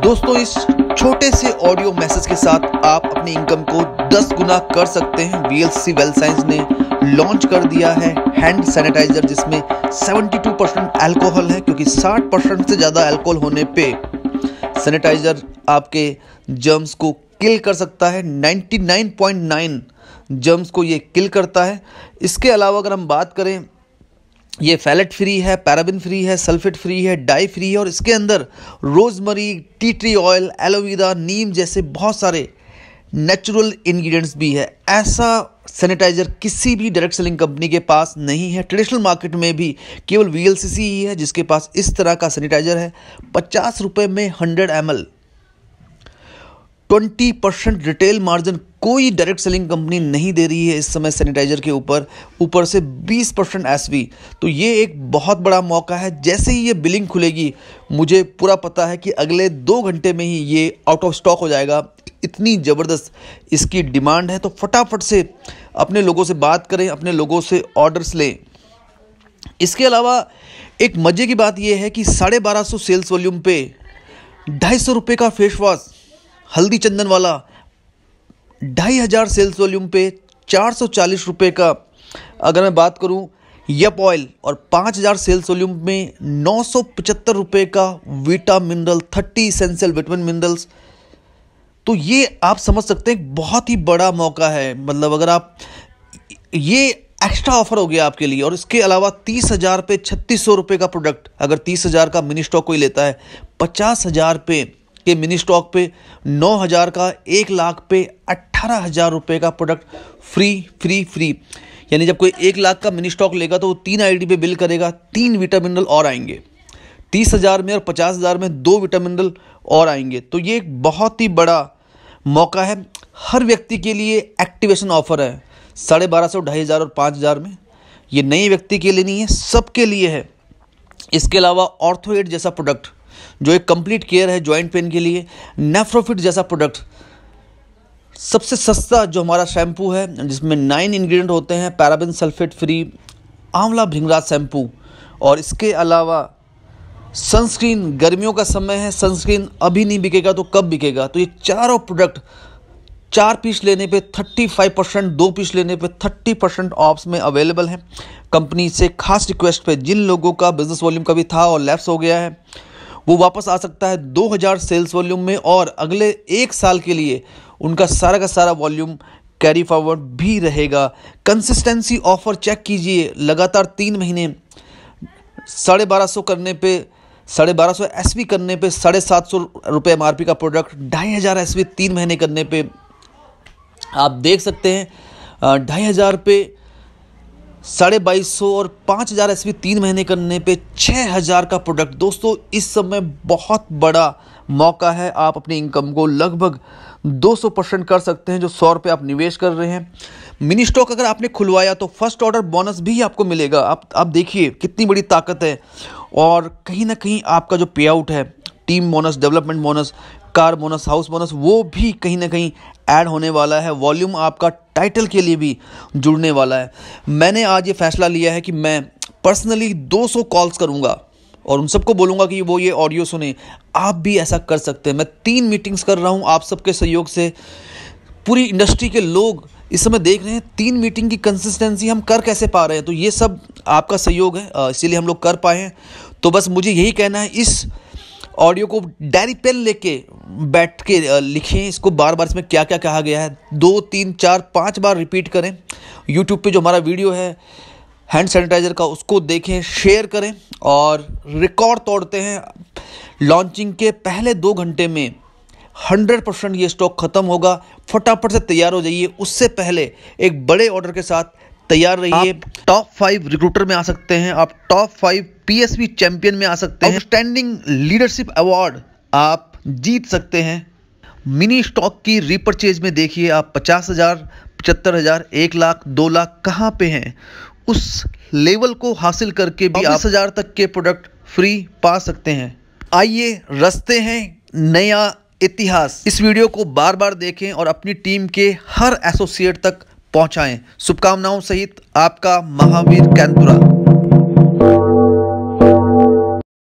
दोस्तों इस छोटे से ऑडियो मैसेज के साथ आप अपनी इनकम को 10 गुना कर सकते हैं वीएलसी वेल साइंस ने लॉन्च कर दिया है हैंड सैनिटाइजर जिसमें 72 परसेंट एल्कोहल है क्योंकि 60 परसेंट से ज़्यादा एल्कोहल होने पे सैनिटाइजर आपके जर्म्स को किल कर सकता है 99.9 जर्म्स को ये किल करता है इसके अलावा अगर हम बात करें ये फैलेट फ्री है पैराबिन फ्री है सल्फेट फ्री है डाई फ्री है और इसके अंदर rosemary tea tree oil aloe vera neem जैसे बहुत सारे नेचुरल इंग्रेडिएंट्स भी है ऐसा सैनिटाइज़र किसी भी डायरेक्ट सेलिंग कंपनी के पास नहीं है ट्रेडिशनल मार्केट में भी केवल वी ही है जिसके पास इस तरह का सैनिटाइज़र है पचास रुपये में hundred m twenty percent retail margin कोई डायरेक्ट सेलिंग कंपनी नहीं दे रही है इस समय सैनिटाइजर के ऊपर ऊपर से बीस परसेंट एस तो ये एक बहुत बड़ा मौका है जैसे ही ये बिलिंग खुलेगी मुझे पूरा पता है कि अगले दो घंटे में ही ये आउट ऑफ स्टॉक हो जाएगा इतनी ज़बरदस्त इसकी डिमांड है तो फटाफट से अपने लोगों से बात करें अपने लोगों से ऑर्डर्स लें इसके अलावा एक मज़े की बात यह है कि साढ़े बारह सौ सेल्स वॉल्यूम पे ढाई सौ रुपये का फेस वॉश हल्दी चंदन वाला ढाई हज़ार सेल्स वॉल्यूम पे चार सौ चालीस रुपये का अगर मैं बात करूं यप ऑयल और पाँच हज़ार सेल्स वॉल्यूम में नौ सौ पचहत्तर रुपये का vita mineral thirty essential vitamin minerals तो ये आप समझ सकते हैं बहुत ही बड़ा मौका है मतलब अगर आप ये एक्स्ट्रा ऑफर हो गया आपके लिए और इसके अलावा तीस हज़ार पे छत्तीस सौ रुपये का प्रोडक्ट अगर तीस हज़ार का मिनी स्टॉक कोई लेता है पचास हज़ार पे के मिनी स्टॉक पे 9000 का एक लाख पे अट्ठारह हज़ार रुपये का प्रोडक्ट फ्री फ्री फ्री यानी जब कोई एक लाख का मिनी स्टॉक लेगा तो वो तीन आईडी पे बिल करेगा तीन विटामिनल और आएंगे तीस हज़ार में और पचास हज़ार में दो विटामिनल और आएंगे तो ये एक बहुत ही बड़ा मौका है हर व्यक्ति के लिए एक्टिवेशन ऑफर है साढ़े बारह सौ ढाई हज़ार और पाँच हज़ार में ये नए व्यक्ति के लिए नहीं है सबके लिए है इसके अलावा ऑर्थोएड जैसा प्रोडक्ट जो एक कंप्लीट केयर है जॉइंट पेन के लिए नेफ्रोफिट जैसा प्रोडक्ट सबसे सस्ता जो हमारा शैम्पू है जिसमें नाइन इंग्रेडिएंट होते हैं पैराबिन सल्फेट फ्री आंवला भिंगरा शैम्पू और इसके अलावा सनस्क्रीन गर्मियों का समय है सनस्क्रीन अभी नहीं बिकेगा तो कब बिकेगा तो ये चारों प्रोडक्ट चार पीस लेने पे फाइव परसेंट दो पीस लेने पे थर्टी परसेंट ऑप्स में अवेलेबल हैं कंपनी से खास रिक्वेस्ट पे जिन लोगों का बिज़नेस वॉल्यूम कभी था और लैप्स हो गया है वो वापस आ सकता है 2000 सेल्स वॉल्यूम में और अगले एक साल के लिए उनका सारा का सारा वॉल्यूम कैरी फॉरवर्ड भी रहेगा कंसिस्टेंसी ऑफर चेक कीजिए लगातार तीन महीने साढ़े बारह सौ करने पे साढ़े बारह सौ एस वी करने पे साढ़े सात सौ रुपये एम आर पी का प्रोडक्ट ढाई हज़ार एस वी तीन महीने करने पे आप देख सकते हैं ढाई हज़ार पे साढ़े बाईस सौ और पाँच हज़ार एस तीन महीने करने पे छः हज़ार का प्रोडक्ट दोस्तों इस समय बहुत बड़ा मौका है आप अपनी इनकम को लगभग दो सौ परसेंट कर सकते हैं जो सौ रुपये आप निवेश कर रहे हैं मिनी स्टॉक अगर आपने खुलवाया तो फर्स्ट ऑर्डर बोनस भी आपको मिलेगा आप आप देखिए कितनी बड़ी ताकत है और कहीं ना कहीं आपका जो पे आउट है team bonus development bonus car bonus house bonus वो भी कहीं ना कहीं ऐड होने वाला है वॉल्यूम आपका टाइटल के लिए भी जुड़ने वाला है मैंने आज ये फैसला लिया है कि मैं पर्सनली 200 कॉल्स करूंगा और उन सबको बोलूँगा कि वो ये ऑडियो सुने आप भी ऐसा कर सकते हैं मैं तीन मीटिंग्स कर रहा हूँ आप सबके सहयोग से पूरी इंडस्ट्री के लोग इस समय देख रहे हैं तीन मीटिंग की कंसिस्टेंसी हम कर कैसे पा रहे हैं तो ये सब आपका सहयोग है इसीलिए हम लोग कर पाए हैं तो बस मुझे यही कहना है इस ऑडियो को डायरी पेन लेके बैठ के लिखें इसको बार बार इसमें क्या क्या कहा गया है दो तीन चार पाँच बार रिपीट करें यूट्यूब पे जो हमारा वीडियो है हैंड सैनिटाइज़र का उसको देखें शेयर करें और रिकॉर्ड तोड़ते हैं लॉन्चिंग के पहले दो घंटे में हंड्रेड परसेंट ये स्टॉक ख़त्म होगा फटाफट से तैयार हो जाइए उससे पहले एक बड़े ऑर्डर के साथ तैयार रहिए टॉप फाइव रिक्रूटर में आ सकते हैं आप टॉप फाइव पीएसबी चैंपियन में आ सकते हैं स्टैंडिंग लीडरशिप अवार्ड आप जीत सकते हैं मिनी स्टॉक की रिपर्चेज में देखिए आप पचास हज़ार पचहत्तर हज़ार एक लाख दो लाख कहाँ पे हैं उस लेवल को हासिल करके भी आप हज़ार तक के प्रोडक्ट फ्री पा सकते हैं आइए रस्ते हैं नया इतिहास इस वीडियो को बार बार देखें और अपनी टीम के हर एसोसिएट तक पहुंचाएं शुभकामनाओं सहित आपका महावीर कैंतुरा